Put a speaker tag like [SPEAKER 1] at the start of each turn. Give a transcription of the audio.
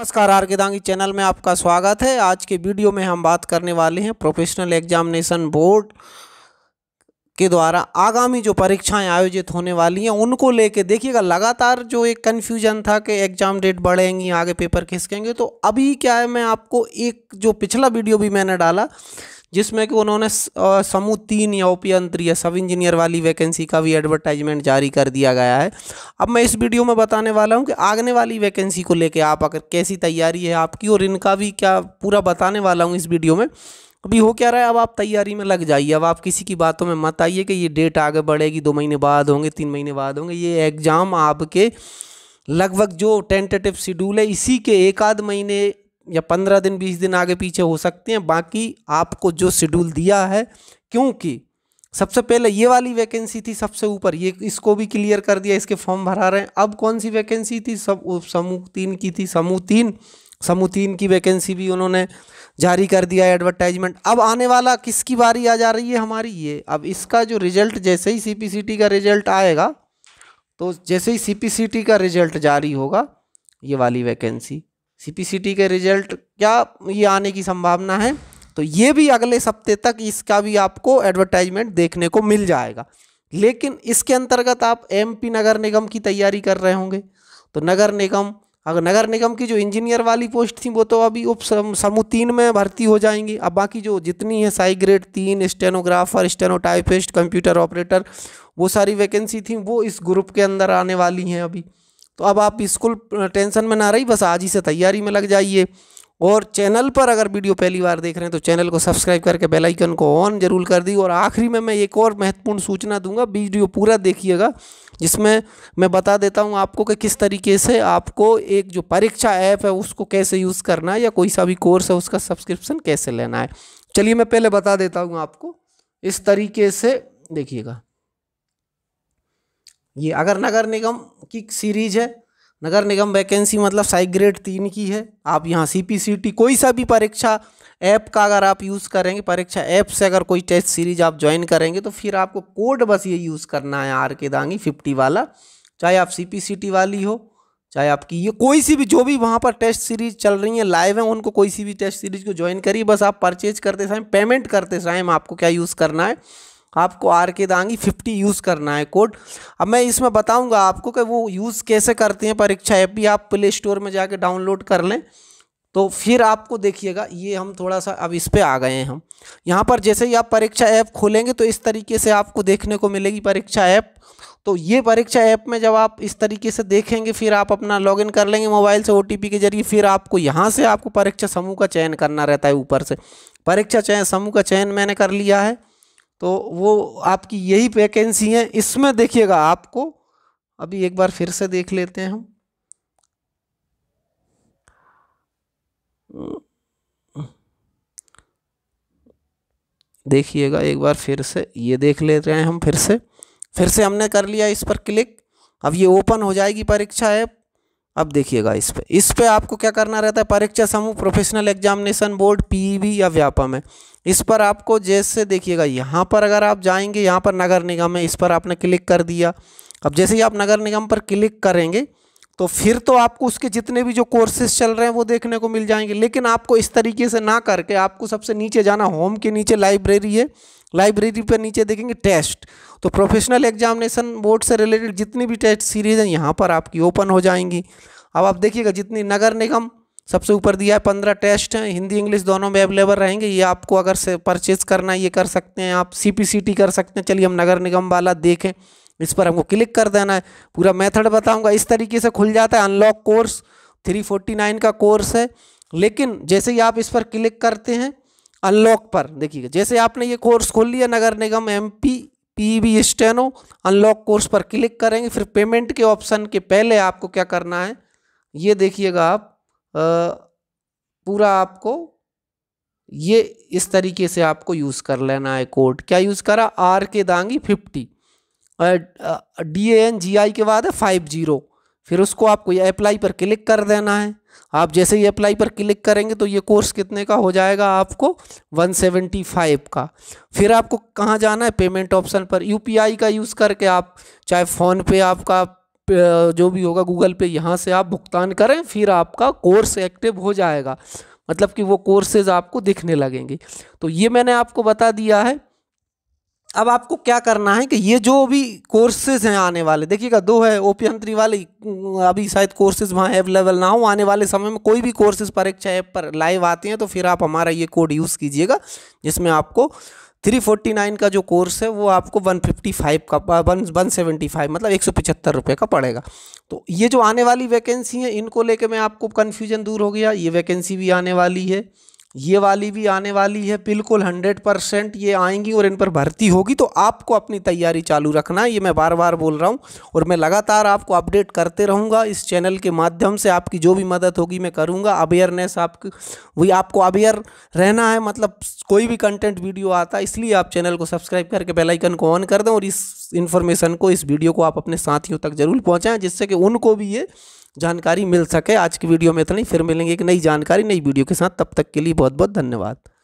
[SPEAKER 1] नमस्कार are Dangi channel में आपका स्वागत है आज के वीडियो में हम बात करने वाले हैं प्रोफेशनल एग्जामिनेशन बोर्ड के द्वारा आगामी जो परीक्षाएं आयोजित होने वाली हैं उनको लेके देखिएगा लगातार जो एक कन्फ्यूजन था कि एग्ज़ाम डेट बढ़ेंगी आगे पेपर खिसकेंगे तो अभी क्या है मैं आपको एक जो पिछला वीडियो भी मैंने डाला जिसमें कि उन्होंने समूह तीन या उपयंत्रीय सब इंजीनियर वाली वैकेंसी का भी एडवर्टाइजमेंट जारी कर दिया गया है अब मैं इस वीडियो में बताने वाला हूँ कि आगने वाली वैकेंसी को लेकर आप अगर कैसी तैयारी है आपकी और इनका भी क्या पूरा बताने वाला हूँ इस वीडियो में अभी हो क्या रहा है अब आप तैयारी में लग जाइए अब आप किसी की बातों में मत आइए कि ये डेट आगे बढ़ेगी दो महीने बाद होंगे तीन महीने बाद होंगे ये एग्ज़ाम आपके लगभग जो टेंटेटिव शेड्यूल है इसी के एक आध महीने या पंद्रह दिन बीस दिन आगे पीछे हो सकते हैं बाकी आपको जो शेड्यूल दिया है क्योंकि सबसे पहले ये वाली वैकेंसी थी सबसे ऊपर ये इसको भी क्लियर कर दिया इसके फॉर्म भरा रहे हैं अब कौन सी वैकेंसी थी सब समूह तीन की थी समूह तीन समूह तीन की वैकेंसी भी उन्होंने जारी कर दिया है एडवर्टाइजमेंट अब आने वाला किसकी बारी आ जा रही है हमारी ये अब इसका जो रिजल्ट जैसे ही सी का रिजल्ट आएगा तो जैसे ही सी का रिजल्ट जारी होगा ये वाली वैकेंसी सीपीसीटी के रिजल्ट क्या ये आने की संभावना है तो ये भी अगले हफ्ते तक इसका भी आपको एडवर्टाइजमेंट देखने को मिल जाएगा लेकिन इसके अंतर्गत आप एमपी नगर निगम की तैयारी कर रहे होंगे तो नगर निगम अगर नगर निगम की जो इंजीनियर वाली पोस्ट थी वो तो अभी उप समूह तीन में भर्ती हो जाएंगी अब बाकी जो जितनी है साई ग्रेड तीन स्टेनोग्राफर स्टेनोटाइपिस्ट कंप्यूटर ऑपरेटर वो सारी वैकेंसी थी वो इस ग्रुप के अंदर आने वाली हैं अभी तो अब आप स्कूल टेंशन में ना रही बस आज ही से तैयारी में लग जाइए और चैनल पर अगर वीडियो पहली बार देख रहे हैं तो चैनल को सब्सक्राइब करके बेल आइकन को ऑन जरूर कर दी और आखिरी में मैं एक और महत्वपूर्ण सूचना दूंगा वीडियो पूरा देखिएगा जिसमें मैं बता देता हूं आपको कि किस तरीके से आपको एक जो परीक्षा ऐप है उसको कैसे यूज़ करना है या कोई सा भी कोर्स है उसका सब्सक्रिप्शन कैसे लेना है चलिए मैं पहले बता देता हूँ आपको इस तरीके से देखिएगा ये अगर नगर निगम की सीरीज है नगर निगम वैकेंसी मतलब साइक ग्रेड तीन की है आप यहाँ सी पी सी टी कोई सा भी परीक्षा ऐप का अगर आप यूज़ करेंगे परीक्षा ऐप से अगर कोई टेस्ट सीरीज आप ज्वाइन करेंगे तो फिर आपको कोड बस ये यूज़ करना है आर के दांगी फिफ्टी वाला चाहे आप सी पी सी टी वाली हो चाहे आपकी ये कोई सी भी जो भी वहाँ पर टेस्ट सीरीज चल रही है लाइव है उनको कोई सी भी टेस्ट सीरीज को ज्वाइन करिए बस आप परचेज करते समय पेमेंट करते समय आपको क्या यूज़ करना है आपको are K Dangi fifty use करना है कोड अब मैं इसमें बताऊंगा आपको कि वो यूज़ कैसे करते हैं परीक्षा ऐप भी आप प्ले स्टोर में जाके डाउनलोड कर लें तो फिर आपको देखिएगा ये हम थोड़ा सा अब इस पर आ गए हैं हम यहाँ पर जैसे ही आप परीक्षा ऐप खोलेंगे तो इस तरीके से आपको देखने को मिलेगी परीक्षा ऐप तो ये परीक्षा ऐप में जब आप इस तरीके से देखेंगे फिर आप अपना लॉगिन कर लेंगे मोबाइल से ओ के जरिए फिर आपको यहाँ से आपको परीक्षा समूह का चयन करना रहता है ऊपर से परीक्षा चयन समूह का चयन मैंने कर लिया है तो वो आपकी यही वैकेंसी है इसमें देखिएगा आपको अभी एक बार फिर से देख लेते हैं हम देखिएगा एक बार फिर से ये देख ले रहे हैं हम फिर से फिर से हमने कर लिया इस पर क्लिक अब ये ओपन हो जाएगी परीक्षा ऐप अब देखिएगा इस पर इस पर आपको क्या करना रहता है परीक्षा समूह प्रोफेशनल एग्जामिनेशन बोर्ड पीईबी या व्यापम है इस पर आपको जैसे देखिएगा यहाँ पर अगर आप जाएंगे यहाँ पर नगर निगम है इस पर आपने क्लिक कर दिया अब जैसे ही आप नगर निगम पर क्लिक करेंगे तो फिर तो आपको उसके जितने भी जो कोर्सेज चल रहे हैं वो देखने को मिल जाएंगे लेकिन आपको इस तरीके से ना करके आपको सबसे नीचे जाना होम के नीचे लाइब्रेरी है लाइब्रेरी पर नीचे देखेंगे टेस्ट तो प्रोफेशनल एग्जामिनेशन बोर्ड से रिलेटेड जितनी भी टेस्ट सीरीज हैं यहाँ पर आपकी ओपन हो जाएंगी अब आप देखिएगा जितनी नगर निगम सबसे ऊपर दिया है पंद्रह टेस्ट हैं हिंदी इंग्लिश दोनों में अवेलेबल रहेंगे ये आपको अगर से परचेज करना ये कर सकते हैं आप सी कर सकते हैं चलिए हम नगर निगम वाला देखें इस पर हमको क्लिक कर देना है पूरा मेथड बताऊंगा इस तरीके से खुल जाता है अनलॉक कोर्स 349 का कोर्स है लेकिन जैसे ही आप इस पर क्लिक करते हैं अनलॉक पर देखिए जैसे आपने ये कोर्स खोल लिया नगर निगम M P P V steno unlock course पर क्लिक करेंगे फिर पेमेंट के ऑप्शन के पहले आपको क्या करना है ये देखिएगा आप आ, पूरा आपको ये इस तरीके से आपको यूज़ कर लेना है कोड क्या यूज़ करा R K Dangi fifty D N G I के बाद है फाइव जीरो फिर उसको आपको ये अप्लाई पर क्लिक कर देना है आप जैसे ही अप्लाई पर क्लिक करेंगे तो ये कोर्स कितने का हो जाएगा आपको 175 का फिर आपको कहाँ जाना है पेमेंट ऑप्शन पर यूपीआई का यूज़ करके आप चाहे फ़ोन पे आपका जो भी होगा गूगल पे यहाँ से आप भुगतान करें फिर आपका कोर्स एक्टिव हो जाएगा मतलब कि वो कोर्सेज आपको दिखने लगेंगे तो ये मैंने आपको बता दिया है अब आपको क्या करना है कि ये जो भी कोर्सेज हैं आने वाले देखिएगा दो है ओ पी वाले अभी शायद कोर्सेज वहाँ अवेलेबल ना हो आने वाले समय में कोई भी कोर्सेज परीक्षा ऐप पर लाइव आते हैं तो फिर आप हमारा ये कोड यूज़ कीजिएगा जिसमें आपको थ्री फोर्टी नाइन का जो कोर्स है वो आपको वन फिफ्टी फाइव का वन वन सेवेंटी फाइव मतलब एक सौ पचहत्तर रुपये का पड़ेगा तो ये जो आने वाली वैकेंसी है इनको लेके मैं आपको कन्फ्यूजन दूर हो गया ये वैकेंसी भी आने वाली है ये वाली भी आने वाली है बिल्कुल हंड्रेड परसेंट ये आएंगी और इन पर भर्ती होगी तो आपको अपनी तैयारी चालू रखना है ये मैं बार बार बोल रहा हूँ और मैं लगातार आपको अपडेट करते रहूँगा इस चैनल के माध्यम से आपकी जो भी मदद होगी मैं करूँगा अवेयरनेस आपकी वही आपको अवेयर रहना है मतलब कोई भी कंटेंट वीडियो आता है इसलिए आप चैनल को सब्सक्राइब करके बेलाइकन को ऑन कर दें और इस इन्फॉर्मेशन को इस वीडियो को आप अपने साथियों तक ज़रूर पहुँचाएँ जिससे कि उनको भी ये जानकारी मिल सके आज की वीडियो में इतना ही फिर मिलेंगे एक नई जानकारी नई वीडियो के साथ तब तक के लिए बहुत बहुत धन्यवाद